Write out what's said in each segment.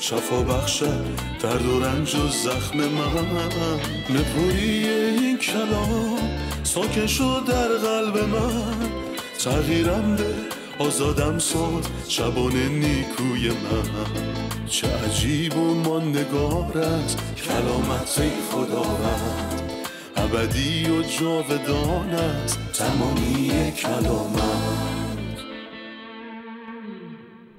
شفا بخشد درد و رنج و زخم من نپوری این کلام ساکن شد در قلب من تغییرم به آزادم ساد شبانه نیکوی من چه عجیب و ماندگار است کلامت ای خداوند ابدی و جاودانت تمامی کلامت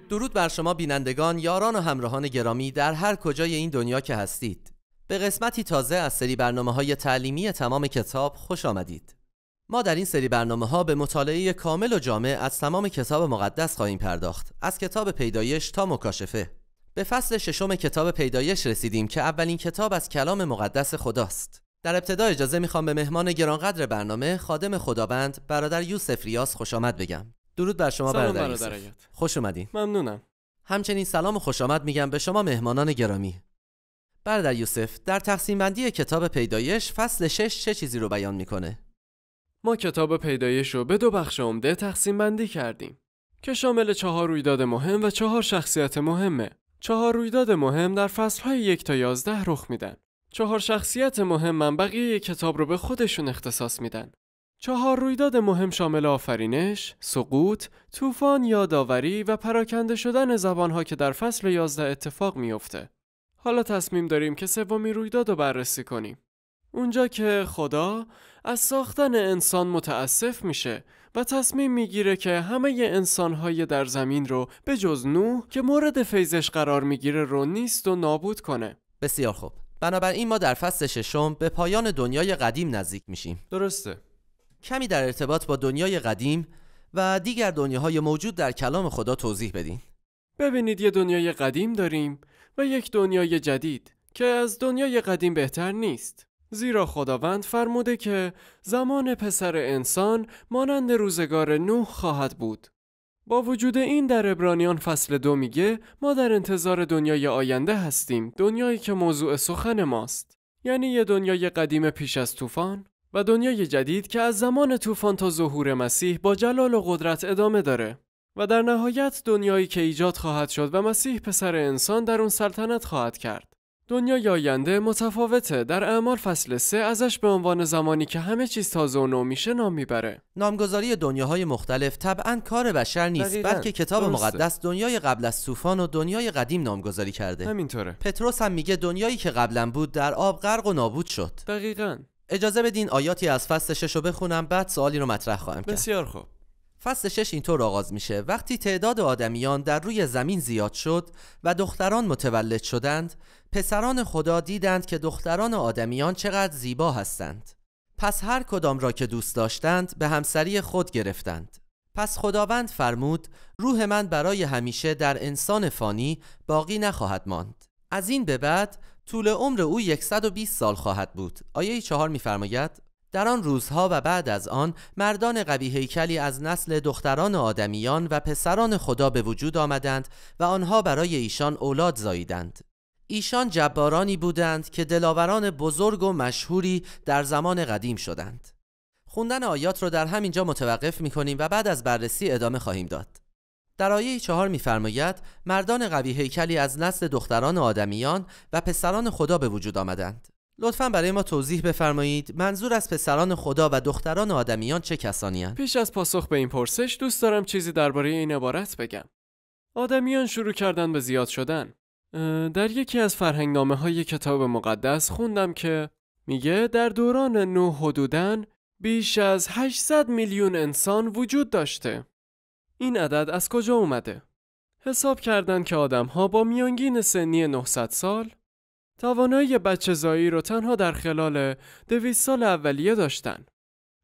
درود بر شما بینندگان، یاران و همراهان گرامی در هر کجای این دنیا که هستید. به قسمتی تازه از سری برنامه های تعلیمی تمام کتاب خوش آمدید. ما در این سری برنامه ها به مطالعه کامل و جامع از تمام کتاب مقدس خواهیم پرداخت. از کتاب پیدایش تا مکاشفه. به فصل ششم کتاب پیدایش رسیدیم که اولین کتاب از کلام مقدس خداست. در ابتدا اجازه میخوام به مهمان گرانقدر برنامه خادم خداوند برادر یوسف ریاض خوش آمد بگم. درود بر شما برادر خوش اومدین ممنونم همچنین سلام و خوش آمد میگم به شما مهمانان گرامی برادر یوسف در تقسیم بندی کتاب پیدایش فصل 6 چه چیزی رو بیان میکنه ما کتاب پیدایش رو به دو بخش عمده تقسیم بندی کردیم که شامل چهار رویداد مهم و چهار شخصیت مهمه چهار رویداد مهم در فصل های یک تا یازده رخ میدن چهار شخصیت مهم من بقیه کتاب رو به خودشون اختصاص میدن چهار رویداد مهم شامل آفرینش، سقوط، طوفان، یادآوری و پراکنده شدن زبانها که در فصل 11 اتفاق میافته. حالا تصمیم داریم که سومین رویداد رو بررسی کنیم. اونجا که خدا از ساختن انسان متاسف میشه و تصمیم میگیره که همه انسانهای در زمین رو به جز نوح که مورد فیزش قرار میگیره رو نیست و نابود کنه. بسیار خوب. بنابراین ما در فصل ششم به پایان دنیای قدیم نزدیک میشیم. درسته. کمی در ارتباط با دنیای قدیم و دیگر دنیاهای موجود در کلام خدا توضیح بدین ببینید یه دنیای قدیم داریم و یک دنیای جدید که از دنیای قدیم بهتر نیست زیرا خداوند فرموده که زمان پسر انسان مانند روزگار نوح خواهد بود با وجود این در ابرانیان فصل دو میگه ما در انتظار دنیای آینده هستیم دنیایی که موضوع سخن ماست یعنی یه دنیای قدیم پیش از طوفان و دنیای جدید که از زمان طوفان تا ظهور مسیح با جلال و قدرت ادامه داره و در نهایت دنیایی که ایجاد خواهد شد و مسیح پسر انسان در اون سلطنت خواهد کرد. دنیای آینده متفاوته در اعمال فصل 3 ازش به عنوان زمانی که همه چیز تازه و نو میشه نام میبره نامگذاری دنیاهای مختلف طبعا کار بشر نیست دقیقا. بلکه کتاب مقدس دنیای قبل از طوفان و دنیای قدیم نامگذاری کرده همینطوره پتروس هم میگه دنیایی که قبلا بود در آب غرق و نابود شد دقیقاً اجازه بدین آیاتی از فصل 6 رو بخونم بعد سوالی رو مطرح خواهم کرد بسیار خوب فصل شش اینطور آغاز میشه وقتی تعداد آدمیان در روی زمین زیاد شد و دختران متولد شدند پسران خدا دیدند که دختران آدمیان چقدر زیبا هستند پس هر کدام را که دوست داشتند به همسری خود گرفتند پس خداوند فرمود روح من برای همیشه در انسان فانی باقی نخواهد ماند از این به بعد طول عمر او 120 سال خواهد بود آیه چهار میفرماید در آن روزها و بعد از آن مردان قوی هیکلی از نسل دختران آدمیان و پسران خدا به وجود آمدند و آنها برای ایشان اولاد زاییدند ایشان جبارانی بودند که دلاوران بزرگ و مشهوری در زمان قدیم شدند خوندن آیات را در همینجا متوقف می کنیم و بعد از بررسی ادامه خواهیم داد در آیه چهار میفرماید مردان قوی هیکلی از نسل دختران آدمیان و پسران خدا به وجود آمدند لطفا برای ما توضیح بفرمایید منظور از پسران خدا و دختران آدمیان چه کسانی هستند؟ پیش از پاسخ به این پرسش دوست دارم چیزی درباره این عبارت بگم. آدمیان شروع کردن به زیاد شدن. در یکی از فرهنگنامه های کتاب مقدس خوندم که میگه در دوران نو حدودن بیش از 800 میلیون انسان وجود داشته. این عدد از کجا اومده؟ حساب کردن که آدم ها با میانگین سنی 900 سال توانایی بچه زایی رو تنها در خلال 200 سال اولیه داشتن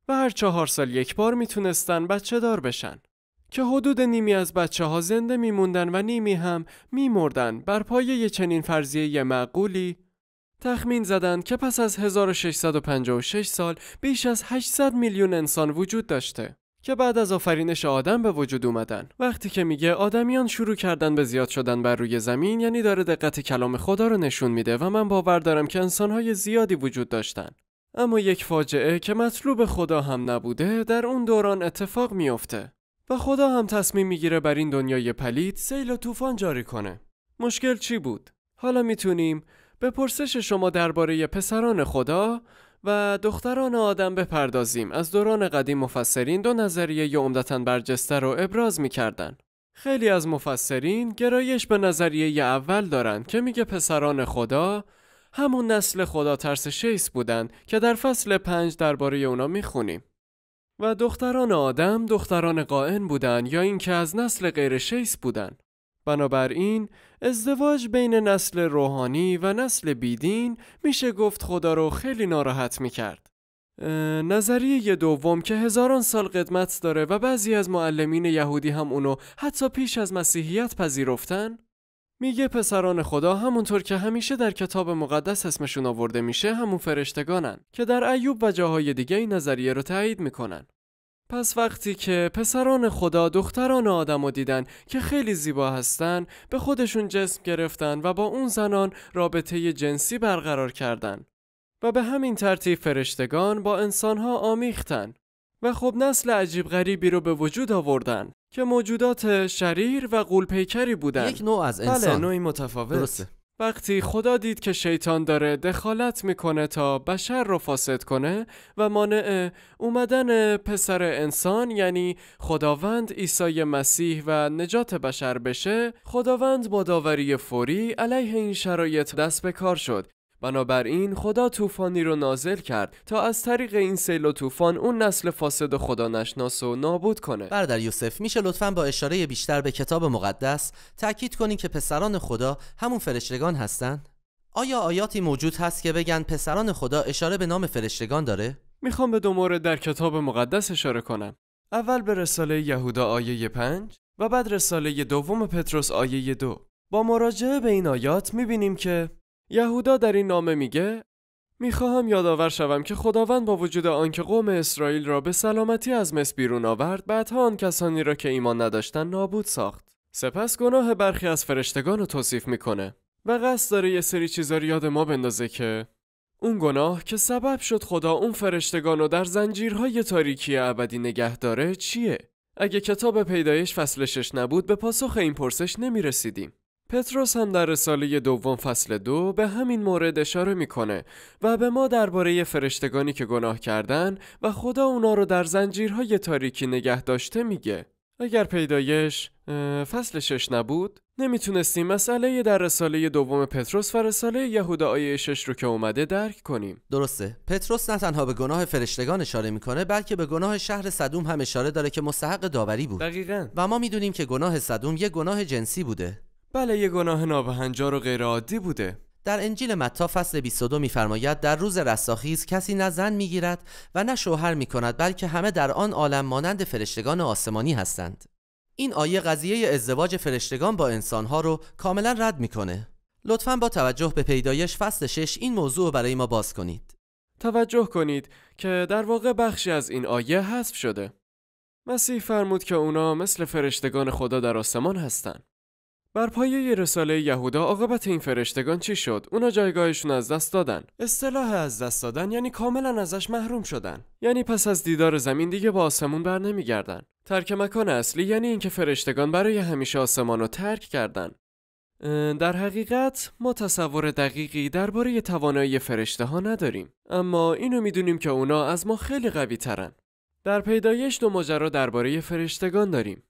و هر چهار سال یک بار میتونستن بچه دار بشن که حدود نیمی از بچه ها زنده میموندن و نیمی هم میمردن بر پایه چنین فرضیه معقولی تخمین زدند که پس از 1656 سال بیش از 800 میلیون انسان وجود داشته که بعد از آفرینش آدم به وجود اومدن وقتی که میگه آدمیان شروع کردن به زیاد شدن بر روی زمین یعنی داره دقت کلام خدا رو نشون میده و من باور دارم که انسانهای زیادی وجود داشتن اما یک فاجعه که مطلوب خدا هم نبوده در اون دوران اتفاق میافته و خدا هم تصمیم میگیره بر این دنیای پلید سیل و طوفان جاری کنه مشکل چی بود حالا میتونیم به پرسش شما درباره پسران خدا و دختران آدم بپردازیم از دوران قدیم مفسرین دو نظریه ی عمدتا برجسته رو ابراز میکردن. خیلی از مفسرین گرایش به نظریه ی اول دارن که میگه پسران خدا همون نسل خدا ترس شیس بودن که در فصل پنج درباره اونا میخونیم. و دختران آدم دختران قائن بودن یا اینکه از نسل غیر شیس بودن. بنابراین ازدواج بین نسل روحانی و نسل بیدین میشه گفت خدا رو خیلی ناراحت میکرد. نظریه دوم که هزاران سال قدمت داره و بعضی از معلمین یهودی هم اونو حتی پیش از مسیحیت پذیرفتن میگه پسران خدا همونطور که همیشه در کتاب مقدس اسمشون آورده میشه همون فرشتگانن که در ایوب و جاهای دیگه این نظریه رو تایید میکنن پس وقتی که پسران خدا دختران آدم و دیدن که خیلی زیبا هستن به خودشون جسم گرفتن و با اون زنان رابطه جنسی برقرار کردن و به همین ترتیب فرشتگان با انسانها آمیختن و خب نسل عجیب غریبی رو به وجود آوردن که موجودات شریر و قولپیکری بودن یک نوع از بله، انسان بله نوعی متفاوت درسته وقتی خدا دید که شیطان داره دخالت میکنه تا بشر رو فاسد کنه و مانع اومدن پسر انسان یعنی خداوند عیسی مسیح و نجات بشر بشه خداوند با داوری فوری علیه این شرایط دست به کار شد بنابراین خدا طوفانی رو نازل کرد تا از طریق این سیل و طوفان اون نسل فاسد و خدا نشناس و نابود کنه برادر یوسف میشه لطفا با اشاره بیشتر به کتاب مقدس تاکید کنین که پسران خدا همون فرشتگان هستند آیا آیاتی موجود هست که بگن پسران خدا اشاره به نام فرشتگان داره میخوام به دو مورد در کتاب مقدس اشاره کنم اول به رساله یهودا آیه 5 و بعد رساله دوم پتروس آیه 2 با مراجعه به این آیات میبینیم که یهودا در این نامه میگه میخواهم یادآور شوم که خداوند با وجود آنکه قوم اسرائیل را به سلامتی از مصر بیرون آورد بعدها آن کسانی را که ایمان نداشتند نابود ساخت سپس گناه برخی از فرشتگان رو توصیف میکنه و قصد داره یه سری چیزا رو یاد ما بندازه که اون گناه که سبب شد خدا اون فرشتگان رو در زنجیرهای تاریکی ابدی نگه داره چیه؟ اگه کتاب پیدایش فصل شش نبود به پاسخ این پرسش نمیرسیدیم. پتروس هم در رساله دوم فصل دو به همین مورد اشاره میکنه و به ما درباره فرشتگانی که گناه کردن و خدا اونا رو در زنجیرهای تاریکی نگه داشته میگه. اگر پیدایش فصل شش نبود نمیتونستیم مسئله در رساله دوم پتروس و رساله یهودا آیه شش رو که اومده درک کنیم درسته پتروس نه تنها به گناه فرشتگان اشاره میکنه بلکه به گناه شهر صدوم هم اشاره داره که مستحق داوری بود دقیقا و ما میدونیم که گناه صدوم یه گناه جنسی بوده بله یه گناه نابهنجار و غیرعادی بوده در انجیل متا فصل 22 میفرماید در روز رستاخیز کسی نه زن میگیرد و نه شوهر میکند بلکه همه در آن عالم مانند فرشتگان آسمانی هستند این آیه قضیه ازدواج فرشتگان با انسانها رو کاملا رد میکنه لطفا با توجه به پیدایش فصل 6 این موضوع رو برای ما باز کنید توجه کنید که در واقع بخشی از این آیه حذف شده مسیح فرمود که اونا مثل فرشتگان خدا در آسمان هستند بر پایه رساله یهودا عاقبت این فرشتگان چی شد؟ اونا جایگاهشون از دست دادن. اصطلاح از دست دادن یعنی کاملا ازش محروم شدن. یعنی پس از دیدار زمین دیگه با آسمون بر نمیگردن. ترک مکان اصلی یعنی اینکه فرشتگان برای همیشه آسمان رو ترک کردن. در حقیقت ما تصور دقیقی درباره توانایی فرشته ها نداریم اما اینو میدونیم که اونا از ما خیلی قوی ترن در پیدایش دو ماجرا درباره فرشتگان داریم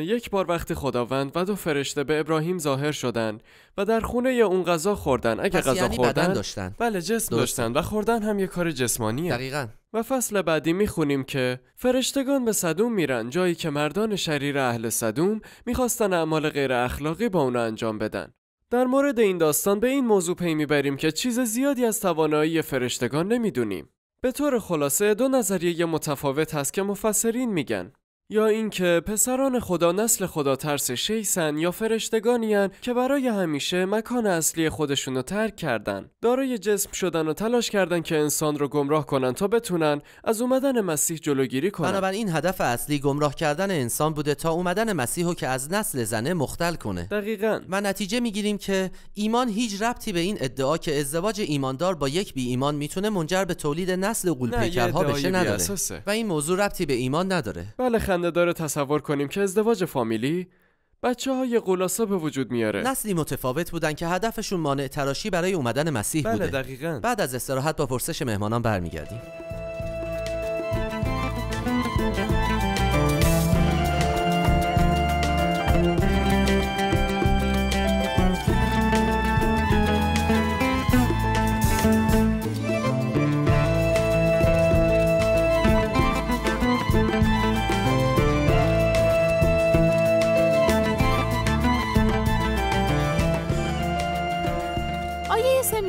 یک بار وقتی خداوند و دو فرشته به ابراهیم ظاهر شدند و در خونه اون غذا خوردن اگه غذا یعنی خوردن داشتن بله جسم داشتن و خوردن هم یه کار جسمانیه دقیقا و فصل بعدی میخونیم که فرشتگان به صدوم میرن جایی که مردان شریر اهل صدوم میخواستن اعمال غیر اخلاقی با اونو انجام بدن در مورد این داستان به این موضوع پی میبریم که چیز زیادی از توانایی فرشتگان نمیدونیم به طور خلاصه دو نظریه متفاوت هست که مفسرین میگن یا اینکه پسران خدا نسل خدا ترس شیسن یا فرشتگانی که برای همیشه مکان اصلی خودشون رو ترک کردن دارای جسم شدن و تلاش کردن که انسان رو گمراه کنن تا بتونن از اومدن مسیح جلوگیری کنن بنابراین این هدف اصلی گمراه کردن انسان بوده تا اومدن مسیح رو که از نسل زنه مختل کنه دقیقا و نتیجه میگیریم که ایمان هیچ ربطی به این ادعا که ازدواج ایماندار با یک بی ایمان میتونه منجر به تولید نسل قولپیکرها بشه نداره و این موضوع ربطی به ایمان نداره بله خنده داره تصور کنیم که ازدواج فامیلی بچه های به وجود میاره نسلی متفاوت بودن که هدفشون مانع تراشی برای اومدن مسیح بله، بوده دقیقا. بعد از استراحت با پرسش مهمانان برمیگردیم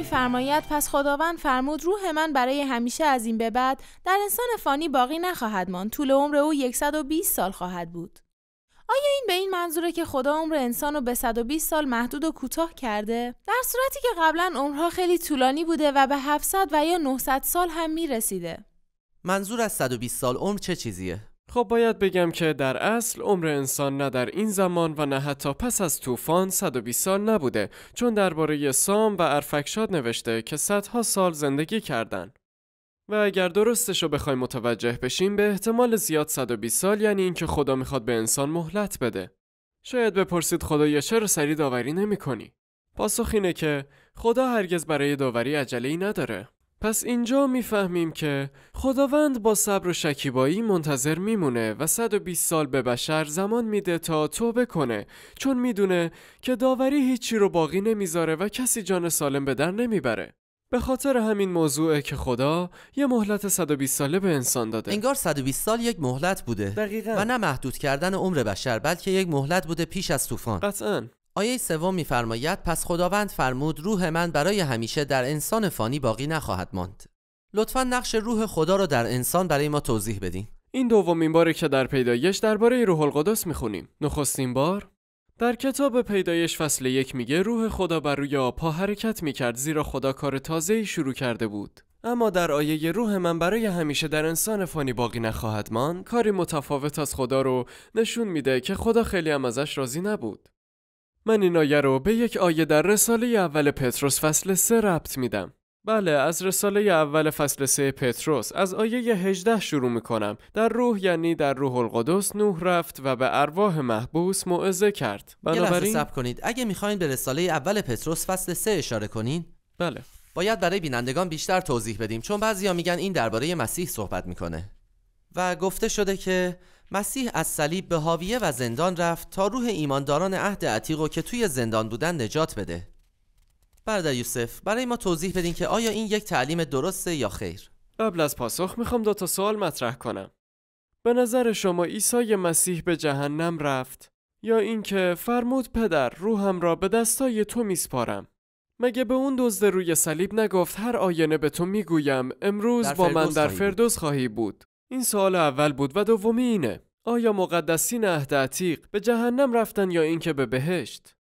میفرماید پس خداوند فرمود روح من برای همیشه از این به بعد در انسان فانی باقی نخواهد ماند طول عمر او 120 سال خواهد بود آیا این به این منظوره که خدا عمر انسان رو به 120 سال محدود و کوتاه کرده؟ در صورتی که قبلا عمرها خیلی طولانی بوده و به 700 و یا 900 سال هم میرسیده. منظور از 120 سال عمر چه چیزیه؟ خب باید بگم که در اصل عمر انسان نه در این زمان و نه حتی پس از طوفان 120 سال نبوده چون درباره سام و ارفکشاد نوشته که صدها سال زندگی کردن و اگر درستش رو بخوایم متوجه بشیم به احتمال زیاد 120 سال یعنی اینکه خدا میخواد به انسان مهلت بده شاید بپرسید خدایا چرا سری داوری نمی کنی؟ پاسخ اینه که خدا هرگز برای داوری عجله نداره پس اینجا میفهمیم که خداوند با صبر و شکیبایی منتظر میمونه و 120 سال به بشر زمان میده تا توبه کنه چون میدونه که داوری هیچی رو باقی نمیذاره و کسی جان سالم به در نمیبره. به خاطر همین موضوعه که خدا یه مهلت 120 ساله به انسان داده انگار 120 سال یک مهلت بوده دقیقا. و نه محدود کردن عمر بشر بلکه یک مهلت بوده پیش از طوفان قطعا آیه سوم میفرماید پس خداوند فرمود روح من برای همیشه در انسان فانی باقی نخواهد ماند لطفا نقش روح خدا را در انسان برای ما توضیح بدیم. این دومین باره که در پیدایش درباره روح القدس میخونیم نخستین بار در کتاب پیدایش فصل یک میگه روح خدا بر روی آبها حرکت میکرد زیرا خدا کار تازه‌ای شروع کرده بود اما در آیه روح من برای همیشه در انسان فانی باقی نخواهد ماند کاری متفاوت از خدا رو نشون میده که خدا خیلی هم ازش راضی نبود من این آیه رو به یک آیه در رساله اول پتروس فصل 3 ربط میدم. بله از رساله اول فصل 3 پتروس از آیه 18 شروع می در روح یعنی در روح القدس نوح رفت و به ارواح محبوس موعظه کرد بنابراین سب کنید اگه میخواین به رساله اول پتروس فصل 3 اشاره کنین بله باید برای بینندگان بیشتر توضیح بدیم چون بعضیا میگن این درباره مسیح صحبت میکنه و گفته شده که مسیح از صلیب به حاویه و زندان رفت تا روح ایمانداران عهد عتیق و که توی زندان بودن نجات بده. برادر یوسف برای ما توضیح بدین که آیا این یک تعلیم درسته یا خیر؟ قبل از پاسخ میخوام دو تا سوال مطرح کنم. به نظر شما عیسی مسیح به جهنم رفت یا اینکه فرمود پدر روحم را به دستای تو میسپارم؟ مگه به اون دزد روی صلیب نگفت هر آینه به تو میگویم امروز با من در فردوس خواهی بود این سوال اول بود و دومی اینه آیا مقدسین عهد عتیق به جهنم رفتن یا اینکه به بهشت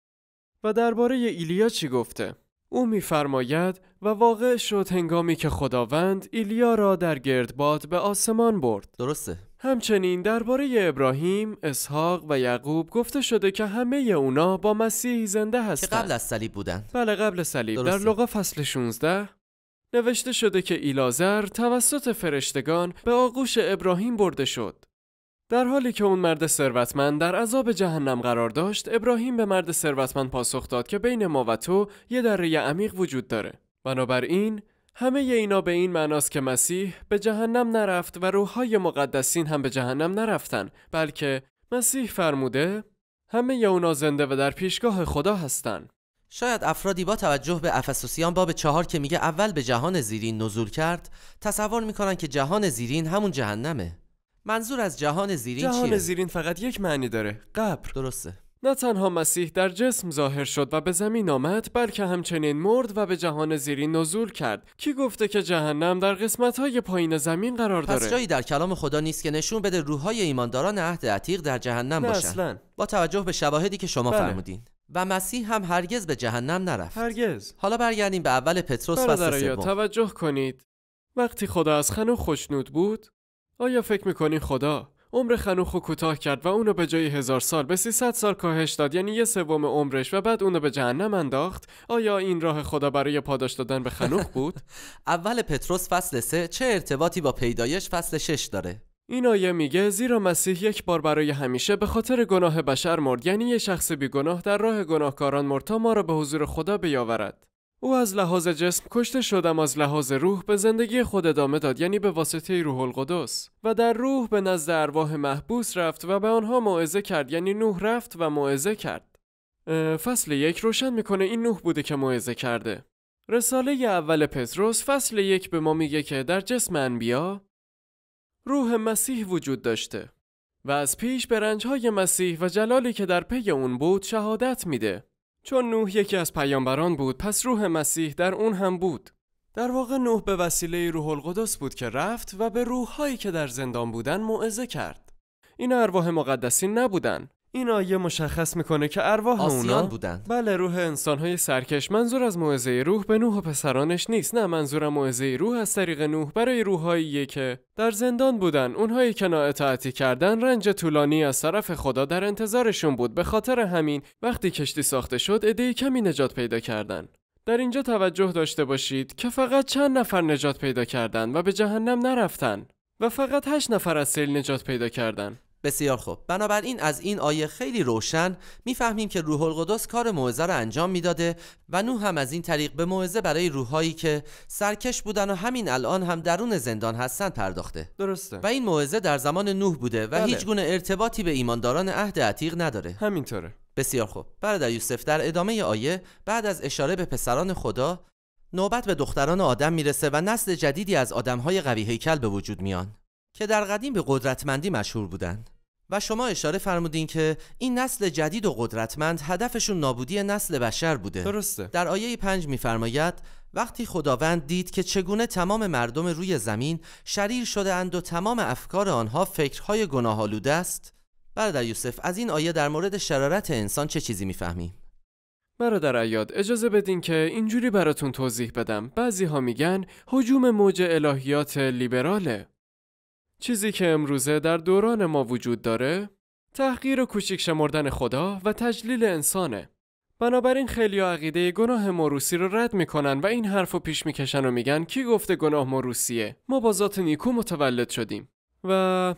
و درباره ایلیا چی گفته او میفرماید و واقع شد هنگامی که خداوند ایلیا را در گردباد به آسمان برد درسته همچنین درباره ابراهیم، اسحاق و یعقوب گفته شده که همه اونا با مسیح زنده هستند. که قبل از صلیب بودن. بله قبل صلیب در لوقا فصل 16 نوشته شده که ایلازر توسط فرشتگان به آغوش ابراهیم برده شد. در حالی که اون مرد ثروتمند در عذاب جهنم قرار داشت، ابراهیم به مرد ثروتمند پاسخ داد که بین ما و تو یه دره عمیق وجود داره. بنابراین همه اینا به این معناست که مسیح به جهنم نرفت و روحهای مقدسین هم به جهنم نرفتن، بلکه مسیح فرموده همه ی اونا زنده و در پیشگاه خدا هستند. شاید افرادی با توجه به افسوسیان باب چهار که میگه اول به جهان زیرین نزول کرد تصور میکنن که جهان زیرین همون جهنمه منظور از جهان زیرین جهان زیرین فقط یک معنی داره قبر درسته نه تنها مسیح در جسم ظاهر شد و به زمین آمد بلکه همچنین مرد و به جهان زیرین نزول کرد کی گفته که جهنم در قسمت پایین زمین قرار داره پس جایی در کلام خدا نیست که نشون بده روحهای ایمانداران عهد عتیق در جهنم باشن با توجه به شواهدی که شما بله. فرمودین و مسیح هم هرگز به جهنم نرفت هرگز حالا برگردیم به اول پتروس فصل سوم توجه کنید وقتی خدا از خنو خوشنود بود آیا فکر میکنی خدا عمر خنوخ رو کوتاه کرد و اونو به جای هزار سال به 300 سال کاهش داد یعنی یه سوم عمرش و بعد اونو به جهنم انداخت آیا این راه خدا برای پاداش دادن به خنوخ بود اول پتروس فصل 3 چه ارتباطی با پیدایش فصل 6 داره این آیه میگه زیرا مسیح یک بار برای همیشه به خاطر گناه بشر مرد یعنی یه شخص بیگناه در راه گناهکاران مرد تا ما را به حضور خدا بیاورد او از لحاظ جسم کشته شد اما از لحاظ روح به زندگی خود ادامه داد یعنی به واسطه روح القدس و در روح به نزد ارواح محبوس رفت و به آنها موعظه کرد یعنی نوح رفت و موعظه کرد فصل یک روشن میکنه این نوح بوده که موعظه کرده رساله اول پتروس فصل یک به ما میگه که در جسم انبیا روح مسیح وجود داشته و از پیش به رنجهای مسیح و جلالی که در پی اون بود شهادت میده چون نوح یکی از پیامبران بود پس روح مسیح در اون هم بود در واقع نوح به وسیله روح القدس بود که رفت و به روحهایی که در زندان بودن موعظه کرد این ارواح مقدسین نبودن این آیه مشخص میکنه که ارواح اونا بودن بله روح انسان‌های سرکش منظور از موعظه روح به نوح و پسرانش نیست نه منظورم موعظه روح از طریق نوح برای روحهاییه که در زندان بودن اونهایی که نااطاعتی کردن رنج طولانی از طرف خدا در انتظارشون بود به خاطر همین وقتی کشتی ساخته شد عده کمی نجات پیدا کردن در اینجا توجه داشته باشید که فقط چند نفر نجات پیدا کردند و به جهنم نرفتن و فقط هشت نفر از سیل نجات پیدا کردند. بسیار خوب بنابراین از این آیه خیلی روشن میفهمیم که روح القدس کار موعظه را انجام میداده و نوح هم از این طریق به موعظه برای روحهایی که سرکش بودن و همین الان هم درون زندان هستند پرداخته درسته و این موعظه در زمان نوح بوده و بله. هیچ گونه ارتباطی به ایمانداران عهد عتیق نداره همینطوره بسیار خوب برادر یوسف در ادامه آیه بعد از اشاره به پسران خدا نوبت به دختران آدم میرسه و نسل جدیدی از آدمهای قوی هیکل به وجود میان که در قدیم به قدرتمندی مشهور بودند و شما اشاره فرمودین که این نسل جدید و قدرتمند هدفشون نابودی نسل بشر بوده درسته در آیه پنج میفرماید وقتی خداوند دید که چگونه تمام مردم روی زمین شریر شده اند و تمام افکار آنها فکرهای گناهالوده است برادر یوسف از این آیه در مورد شرارت انسان چه چیزی میفهمیم برادر ایاد اجازه بدین که اینجوری براتون توضیح بدم بعضی ها میگن حجوم موج الهیات لیبراله چیزی که امروزه در دوران ما وجود داره تحقیر و کوچیک شمردن خدا و تجلیل انسانه. بنابراین خیلی عقیده گناه موروسی رو رد میکنن و این حرف رو پیش میکشن و میگن کی گفته گناه موروسیه؟ ما با ذات نیکو متولد شدیم و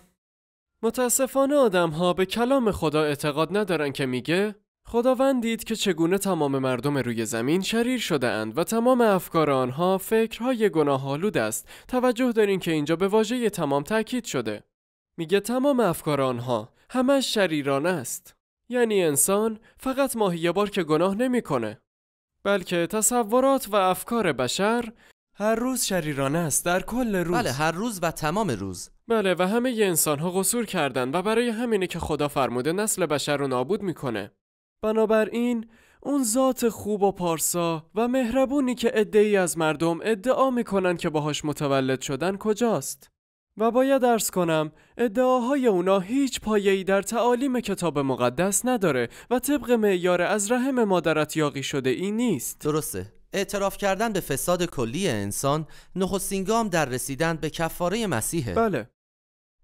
متاسفانه آدم ها به کلام خدا اعتقاد ندارن که میگه خداوند دید که چگونه تمام مردم روی زمین شریر شده اند و تمام افکار آنها فکرهای گناهالود است. توجه دارین که اینجا به واژه تمام تاکید شده. میگه تمام افکار آنها همش شریران است. یعنی انسان فقط ماهی بار که گناه نمیکنه. بلکه تصورات و افکار بشر هر روز شریران است در کل روز بله هر روز و تمام روز بله و همه ی انسان ها قصور کردن و برای همینه که خدا فرموده نسل بشر رو نابود میکنه بنابراین اون ذات خوب و پارسا و مهربونی که ادعی از مردم ادعا میکنن که باهاش متولد شدن کجاست؟ و باید درس کنم ادعاهای اونا هیچ پایه‌ای در تعالیم کتاب مقدس نداره و طبق معیار از رحم مادرت یاقی شده این نیست درسته اعتراف کردن به فساد کلی انسان نخستین گام در رسیدن به کفاره مسیحه بله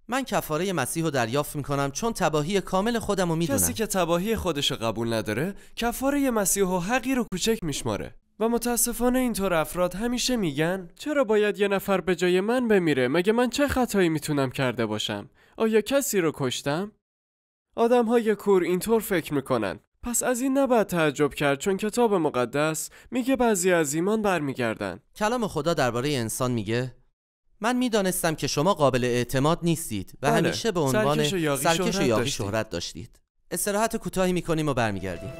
من کفاره مسیح رو دریافت میکنم چون تباهی کامل خودم رو میدونم کسی که تباهی خودش قبول نداره کفاره مسیح و حقی رو کوچک میشماره و متاسفانه اینطور افراد همیشه میگن چرا باید یه نفر به جای من بمیره مگه من چه خطایی میتونم کرده باشم آیا کسی رو کشتم آدم های کور اینطور فکر میکنن پس از این نباید تعجب کرد چون کتاب مقدس میگه بعضی از ایمان برمیگردن کلام خدا درباره انسان میگه من میدانستم که شما قابل اعتماد نیستید و بله. همیشه به عنوان سرکش و یاقی, شهرت داشتید استراحت کوتاهی میکنیم و برمیگردیم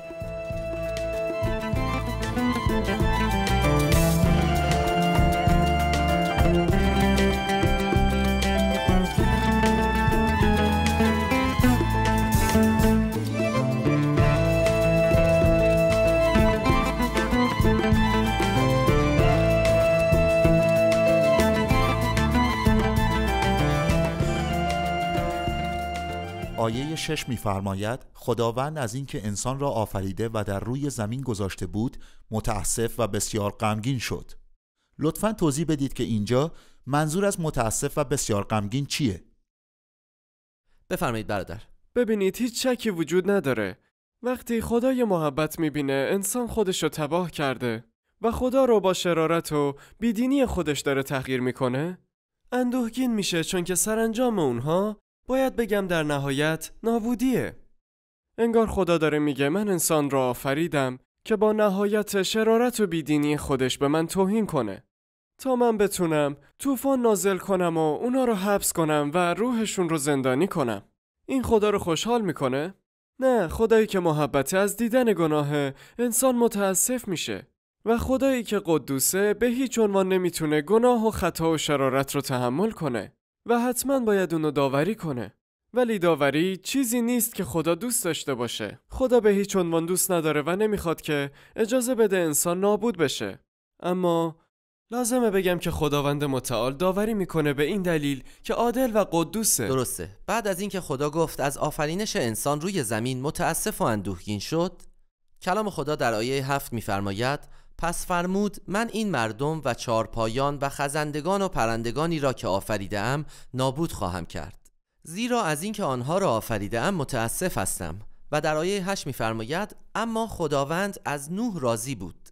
آیه 6 میفرماید خداوند از اینکه انسان را آفریده و در روی زمین گذاشته بود متاسف و بسیار غمگین شد. لطفا توضیح بدید که اینجا منظور از متاسف و بسیار غمگین چیه؟ بفرمایید برادر. ببینید هیچ شکی وجود نداره. وقتی خدای محبت میبینه انسان خودش رو تباه کرده و خدا رو با شرارت و بیدینی خودش داره تغییر میکنه اندوهگین میشه چون که سرانجام اونها باید بگم در نهایت نابودیه. انگار خدا داره میگه من انسان را آفریدم که با نهایت شرارت و بیدینی خودش به من توهین کنه. تا من بتونم طوفان نازل کنم و اونا رو حبس کنم و روحشون رو زندانی کنم. این خدا رو خوشحال میکنه؟ نه خدایی که محبت از دیدن گناه انسان متاسف میشه و خدایی که قدوسه به هیچ عنوان نمیتونه گناه و خطا و شرارت رو تحمل کنه. و حتما باید اونو داوری کنه. ولی داوری چیزی نیست که خدا دوست داشته باشه. خدا به هیچ عنوان دوست نداره و نمیخواد که اجازه بده انسان نابود بشه. اما لازمه بگم که خداوند متعال داوری میکنه به این دلیل که عادل و قدوسه درسته بعد از اینکه خدا گفت از آفرینش انسان روی زمین متاسف و اندوهگین شد کلام خدا در آیه هفت میفرماید پس فرمود من این مردم و چارپایان و خزندگان و پرندگانی را که ام نابود خواهم کرد زیرا از اینکه آنها را ام متاسف هستم و در آیه 8 میفرماید اما خداوند از نوح راضی بود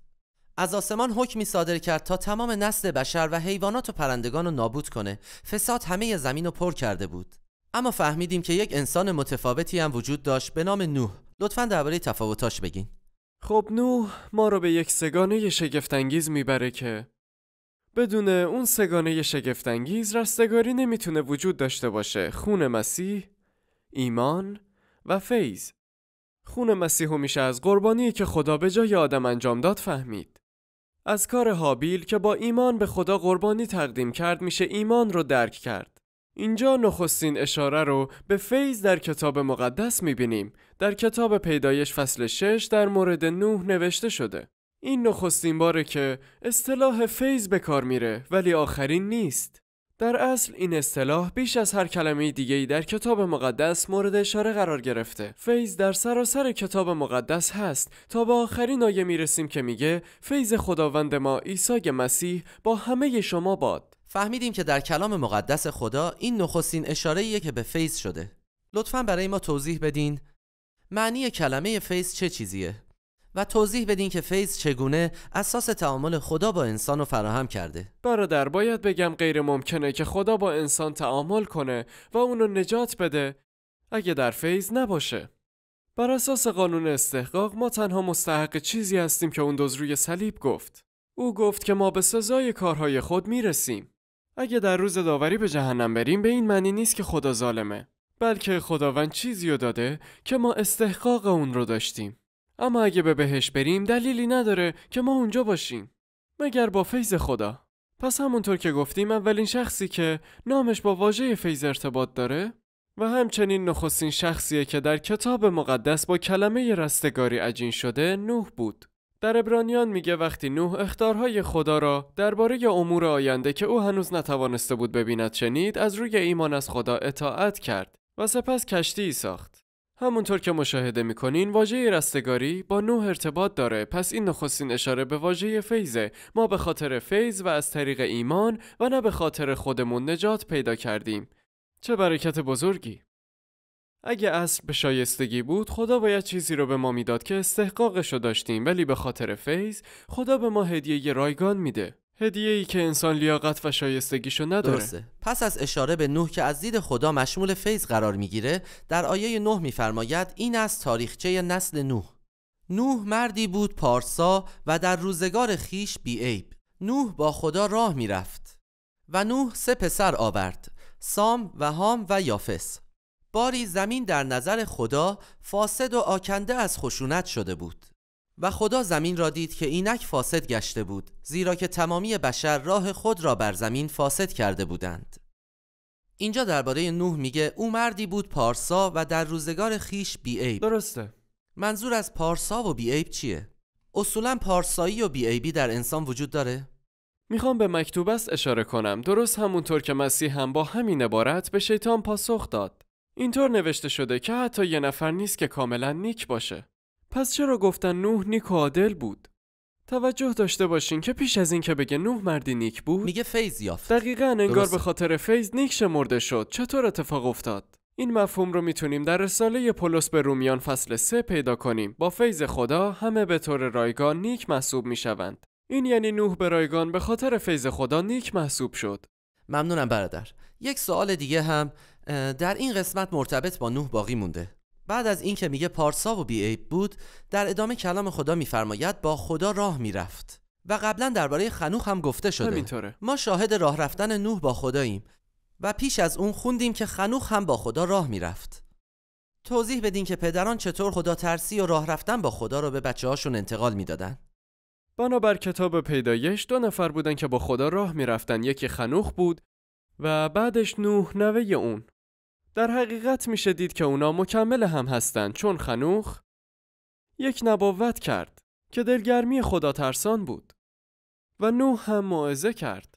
از آسمان حکمی صادر کرد تا تمام نسل بشر و حیوانات و پرندگان را نابود کنه فساد همه زمین را پر کرده بود اما فهمیدیم که یک انسان متفاوتی هم وجود داشت به نام نوح لطفا درباره تفاوتاش بگین خب نو ما رو به یک سگانه شگفتانگیز میبره که بدون اون سگانه شگفتانگیز رستگاری نمیتونه وجود داشته باشه خون مسیح، ایمان و فیض خون مسیح و میشه از قربانی که خدا به جای آدم انجام داد فهمید از کار هابیل که با ایمان به خدا قربانی تقدیم کرد میشه ایمان رو درک کرد اینجا نخستین اشاره رو به فیض در کتاب مقدس میبینیم در کتاب پیدایش فصل 6 در مورد نوح نوشته شده. این نخستین باره که اصطلاح فیض به کار میره ولی آخرین نیست. در اصل این اصطلاح بیش از هر کلمه دیگه در کتاب مقدس مورد اشاره قرار گرفته. فیض در سراسر کتاب مقدس هست تا به آخرین آیه میرسیم که میگه فیض خداوند ما عیسی مسیح با همه شما باد. فهمیدیم که در کلام مقدس خدا این نخستین اشاره ایه که به فیض شده. لطفا برای ما توضیح بدین معنی کلمه فیض چه چیزیه و توضیح بدین که فیض چگونه اساس تعامل خدا با انسان رو فراهم کرده برادر باید بگم غیر ممکنه که خدا با انسان تعامل کنه و اونو نجات بده اگه در فیض نباشه بر اساس قانون استحقاق ما تنها مستحق چیزی هستیم که اون دوز روی صلیب گفت او گفت که ما به سزای کارهای خود میرسیم اگه در روز داوری به جهنم بریم به این معنی نیست که خدا ظالمه بلکه خداوند چیزی رو داده که ما استحقاق اون رو داشتیم اما اگه به بهش بریم دلیلی نداره که ما اونجا باشیم مگر با فیض خدا پس همونطور که گفتیم اولین شخصی که نامش با واژه فیض ارتباط داره و همچنین نخستین شخصیه که در کتاب مقدس با کلمه رستگاری عجین شده نوح بود. در ابرانیان میگه وقتی نوح اختارهای خدا را درباره امور آینده که او هنوز نتوانسته بود ببیند شنید از روی ایمان از خدا اطاعت کرد و سپس کشتی ساخت. همونطور که مشاهده میکنین واژه رستگاری با نوح ارتباط داره پس این نخستین اشاره به واژه فیزه. ما به خاطر فیض و از طریق ایمان و نه به خاطر خودمون نجات پیدا کردیم چه برکت بزرگی اگه اصل به شایستگی بود خدا باید چیزی رو به ما میداد که استحقاقش رو داشتیم ولی به خاطر فیض خدا به ما هدیه رایگان میده هدیه ای که انسان لیاقت و شایستگیشو نداره درسته. پس از اشاره به نوح که از دید خدا مشمول فیض قرار میگیره در آیه نه میفرماید این از تاریخچه نسل نوح نوح مردی بود پارسا و در روزگار خیش بیعیب نوح با خدا راه میرفت و نوح سه پسر آورد سام و هام و یافس باری زمین در نظر خدا فاسد و آکنده از خشونت شده بود و خدا زمین را دید که اینک فاسد گشته بود زیرا که تمامی بشر راه خود را بر زمین فاسد کرده بودند اینجا درباره نوح میگه او مردی بود پارسا و در روزگار خیش بیعیب درسته منظور از پارسا و بیعیب چیه؟ اصولا پارسایی و بیعیبی در انسان وجود داره؟ میخوام به مکتوب است اشاره کنم درست همونطور که مسیح هم با همین عبارت به شیطان پاسخ داد اینطور نوشته شده که حتی یه نفر نیست که کاملا نیک باشه پس چرا گفتن نوح نیک و عادل بود؟ توجه داشته باشین که پیش از این که بگه نوح مردی نیک بود میگه فیض یافت دقیقا انگار به خاطر فیض نیک شمرده شد چطور اتفاق افتاد این مفهوم رو میتونیم در رساله پولس به رومیان فصل 3 پیدا کنیم با فیض خدا همه به طور رایگان نیک محسوب میشوند این یعنی نوح به رایگان به خاطر فیض خدا نیک محسوب شد ممنونم برادر یک سوال دیگه هم در این قسمت مرتبط با نوح باقی مونده بعد از اینکه میگه پارسا و بیعیب بود در ادامه کلام خدا میفرماید با خدا راه میرفت و قبلا درباره خنوخ هم گفته شده همینطوره. ما شاهد راه رفتن نوح با خداییم و پیش از اون خوندیم که خنوخ هم با خدا راه میرفت توضیح بدین که پدران چطور خدا ترسی و راه رفتن با خدا رو به بچه هاشون انتقال میدادن بنابر کتاب پیدایش دو نفر بودن که با خدا راه میرفتن یکی خنوخ بود و بعدش نوح نوه اون در حقیقت میشه دید که اونا مکمل هم هستند چون خنوخ یک نبوت کرد که دلگرمی خدا ترسان بود و نوح هم موعظه کرد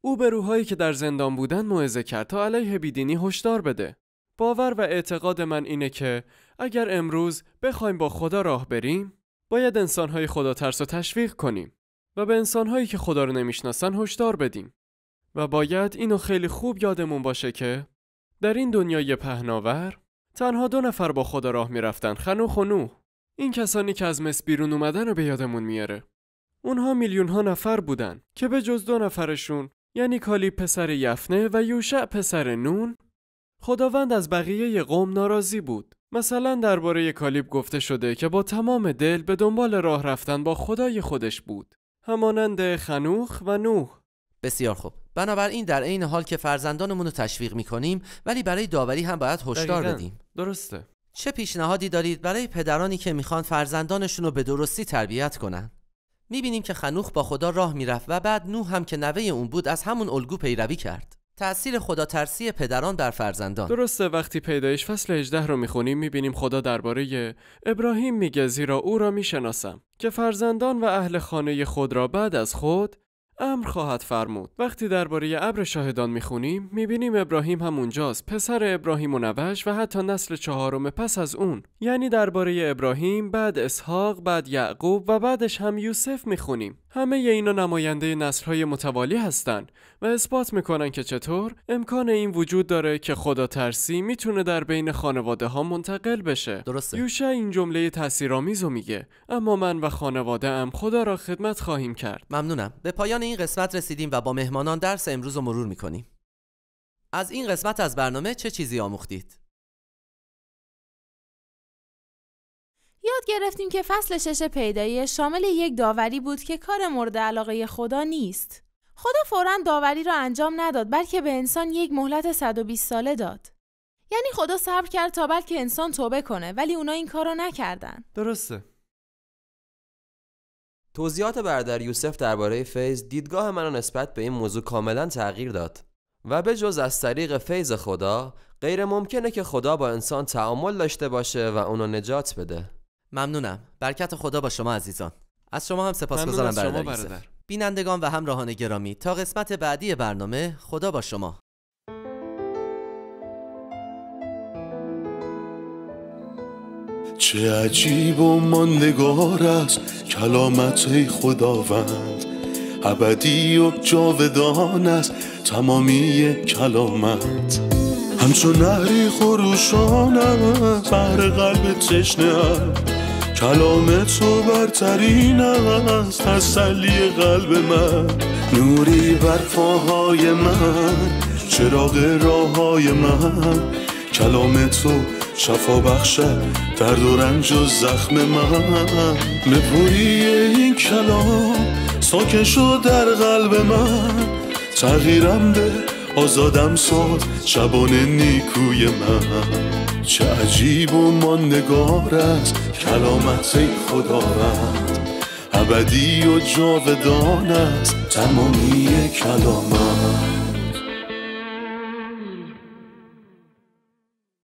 او به روحایی که در زندان بودن موعظه کرد تا علیه بیدینی هشدار بده باور و اعتقاد من اینه که اگر امروز بخوایم با خدا راه بریم باید انسانهای خدا ترس و تشویق کنیم و به انسانهایی که خدا رو نمیشناسن هشدار بدیم و باید اینو خیلی خوب یادمون باشه که در این دنیای پهناور تنها دو نفر با خدا راه خنوخ و نوح. این کسانی که از مصر بیرون اومدن رو به یادمون میاره اونها میلیون ها نفر بودن که به جز دو نفرشون یعنی کالیب پسر یفنه و یوشع پسر نون خداوند از بقیه قوم ناراضی بود مثلا درباره کالیب گفته شده که با تمام دل به دنبال راه رفتن با خدای خودش بود همانند خنوخ و نوح بسیار خوب بنابراین در عین حال که فرزندانمون رو تشویق میکنیم ولی برای داوری هم باید هشدار بدیم درسته چه پیشنهادی دارید برای پدرانی که میخوان فرزندانشون رو به درستی تربیت کنن میبینیم که خنوخ با خدا راه میرفت و بعد نوح هم که نوه اون بود از همون الگو پیروی کرد تأثیر خدا ترسی پدران در فرزندان درسته وقتی پیدایش فصل 18 رو میخونیم میبینیم خدا درباره ابراهیم میگه زیرا او را میشناسم که فرزندان و اهل خانه خود را بعد از خود امر خواهد فرمود وقتی درباره ابر شاهدان میخونیم میبینیم ابراهیم هم اونجاست پسر ابراهیم و نوش و حتی نسل چهارم پس از اون یعنی درباره ابراهیم بعد اسحاق بعد یعقوب و بعدش هم یوسف میخونیم همه اینا نماینده نسلهای متوالی هستند و اثبات میکنن که چطور امکان این وجود داره که خدا ترسی میتونه در بین خانواده ها منتقل بشه درسته یوشه این جمله رو میگه اما من و خانواده ام خدا را خدمت خواهیم کرد ممنونم به پایان این قسمت رسیدیم و با مهمانان درس امروز رو مرور میکنیم از این قسمت از برنامه چه چیزی آموختید یاد گرفتیم که فصل شش پیدایی شامل یک داوری بود که کار مورد علاقه خدا نیست. خدا فورا داوری را انجام نداد بلکه به انسان یک مهلت 120 ساله داد. یعنی خدا صبر کرد تا بلکه انسان توبه کنه ولی اونا این کار را نکردن. درسته. توضیحات بردر یوسف درباره فیض دیدگاه من را نسبت به این موضوع کاملا تغییر داد و به جز از طریق فیض خدا غیر ممکنه که خدا با انسان تعامل داشته باشه و اونو نجات بده. ممنونم برکت خدا با شما عزیزان از شما هم سپاسگزارم برادر, برادر. بینندگان و همراهان گرامی تا قسمت بعدی برنامه خدا با شما چه عجیب و ماندگار است کلامت خداوند ابدی و جاودان است تمامی کلامت همچون نهری است بر قلب تشنه کلام تو برترین از تسلی قلب من نوری بر فاهای من چراغ راه های من کلام تو شفا بخشد درد و رنج و زخم من نپوری این کلام ساکن شد در قلب من تغییرم به آزادم ساد شبان نیکوی من چه عجیب و ماندگار است کلامت خدا رد ابدی و جاودان است تمامی کلامت